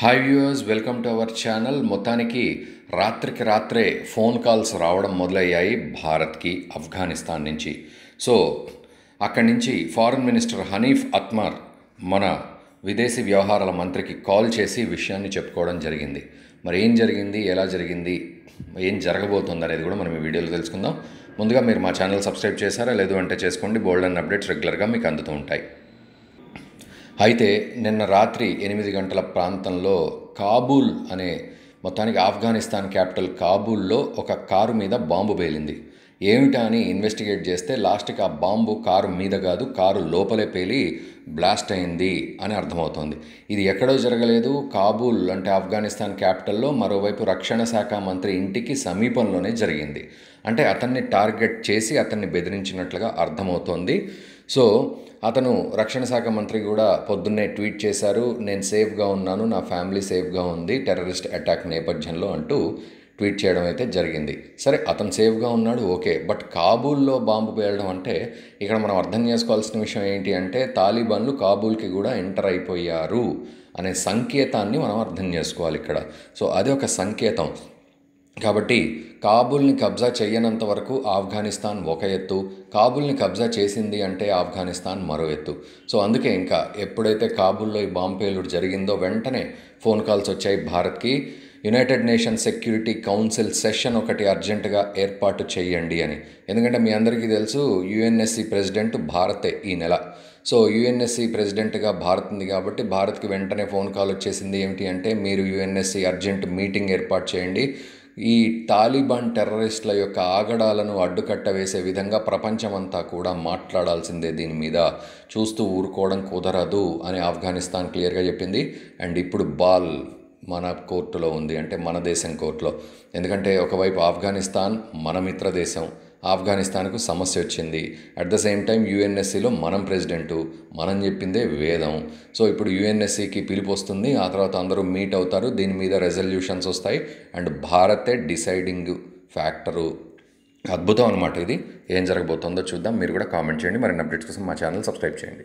hi viewers welcome to our channel మొత్తానికి రాత్రికి రాత్రే ఫోన్ కాల్స్ రావడం మొదలయ్యాయి భారత్కి ఆఫ్ఘనిస్తాన్ నుంచి సో అక్కడి నుంచి ఫారెన్ మినిస్టర్ హనీఫ్ అత్మార్ మన విదేశీ వ్యవహారాల మంత్రికి కాల్ చేసి విషయాన్ని చెప్పుకోవడం జరిగింది మరి ఏం జరిగింది ఎలా జరిగింది ఏం జరగబోతుంది అనేది కూడా మనం ఈ వీడియోలో తెలుసుకుందాం ముందుగా మీరు మా ఛానల్ సబ్స్క్రైబ్ చేశారా లేదు అంటే చేసుకోండి బోల్డ్ అండ్ అప్డేట్స్ రెగ్యులర్గా మీకు అందుతూ ఉంటాయి అయితే నిన్న రాత్రి ఎనిమిది గంటల ప్రాంతంలో కాబూల్ అనే మొత్తానికి ఆఫ్ఘనిస్తాన్ క్యాపిటల్ కాబూల్లో ఒక కారు మీద బాంబు పేలింది ఏమిటా అని ఇన్వెస్టిగేట్ చేస్తే లాస్ట్కి ఆ బాంబు కారు మీద కాదు కారు లోపలే పేలి బ్లాస్ట్ అయింది అని అర్థమవుతోంది ఇది ఎక్కడో జరగలేదు కాబూల్ అంటే ఆఫ్ఘనిస్తాన్ క్యాపిటల్లో మరోవైపు రక్షణ శాఖ మంత్రి ఇంటికి సమీపంలోనే జరిగింది అంటే అతన్ని టార్గెట్ చేసి అతన్ని బెదిరించినట్లుగా అర్థమవుతోంది సో అతను రక్షణ శాఖ మంత్రి కూడా పొద్దున్నే ట్వీట్ చేశారు నేను సేఫ్గా ఉన్నాను నా ఫ్యామిలీ సేఫ్గా ఉంది టెర్రరిస్ట్ అటాక్ నేపథ్యంలో అంటూ ట్వీట్ చేయడం అయితే జరిగింది సరే అతను సేఫ్గా ఉన్నాడు ఓకే బట్ కాబూల్లో బాంబు పేలడం అంటే ఇక్కడ మనం అర్థం చేసుకోవాల్సిన విషయం ఏంటి అంటే తాలిబాన్లు కాబూల్కి కూడా ఎంటర్ అయిపోయారు అనే సంకేతాన్ని మనం అర్థం చేసుకోవాలి ఇక్కడ సో అది ఒక సంకేతం కాబట్టి కాబూల్ని కబ్జా చేయనంత వరకు ఆఫ్ఘనిస్తాన్ ఒక ఎత్తు కాబుల్ని కబ్జా చేసింది అంటే ఆఫ్ఘనిస్తాన్ మరో ఎత్తు సో అందుకే ఇంకా ఎప్పుడైతే కాబుల్లో ఈ బాంబు పేలుడు జరిగిందో వెంటనే ఫోన్ కాల్స్ వచ్చాయి భారత్కి United Nations Security Council session ఒకటి అర్జెంటుగా ఏర్పాటు చేయండి అని ఎందుకంటే మీ అందరికీ తెలుసు యుఎన్ఎస్సి ప్రెసిడెంట్ భారతే ఈ నెల సో యుఎన్ఎస్సి ప్రెసిడెంట్గా భారత్ ఉంది కాబట్టి భారత్కి వెంటనే ఫోన్ కాల్ వచ్చేసింది ఏమిటి అంటే మీరు యుఎన్ఎస్సి అర్జెంట్ మీటింగ్ ఏర్పాటు చేయండి ఈ తాలిబాన్ టెర్రరిస్టుల యొక్క ఆగడాలను అడ్డుకట్ట వేసే విధంగా ప్రపంచమంతా కూడా మాట్లాడాల్సిందే దీని మీద చూస్తూ ఊరుకోవడం కుదరదు అని ఆఫ్ఘనిస్తాన్ క్లియర్గా చెప్పింది అండ్ ఇప్పుడు బాల్ మన కోర్టులో ఉంది అంటే మన దేశం కోర్టులో ఎందుకంటే ఒకవైపు ఆఫ్ఘనిస్తాన్ మన మిత్ర దేశం ఆఫ్ఘనిస్తాన్కు సమస్య వచ్చింది అట్ ద సేమ్ టైం యుఎన్ఎస్సిలో మనం ప్రెసిడెంటు మనం చెప్పిందే వేదం సో ఇప్పుడు యుఎన్ఎస్సికి పిలుపు వస్తుంది ఆ తర్వాత అందరూ మీట్ అవుతారు దీని మీద రెజల్యూషన్స్ వస్తాయి అండ్ భారతే డిసైడింగ్ ఫ్యాక్టరు అద్భుతం అనమాట ఇది ఏం జరగబోతుందో చూద్దాం మీరు కూడా కామెంట్ చేయండి మరిన్ని అప్డేట్స్ కోసం మా ఛానల్ సబ్స్క్రైబ్ చేయండి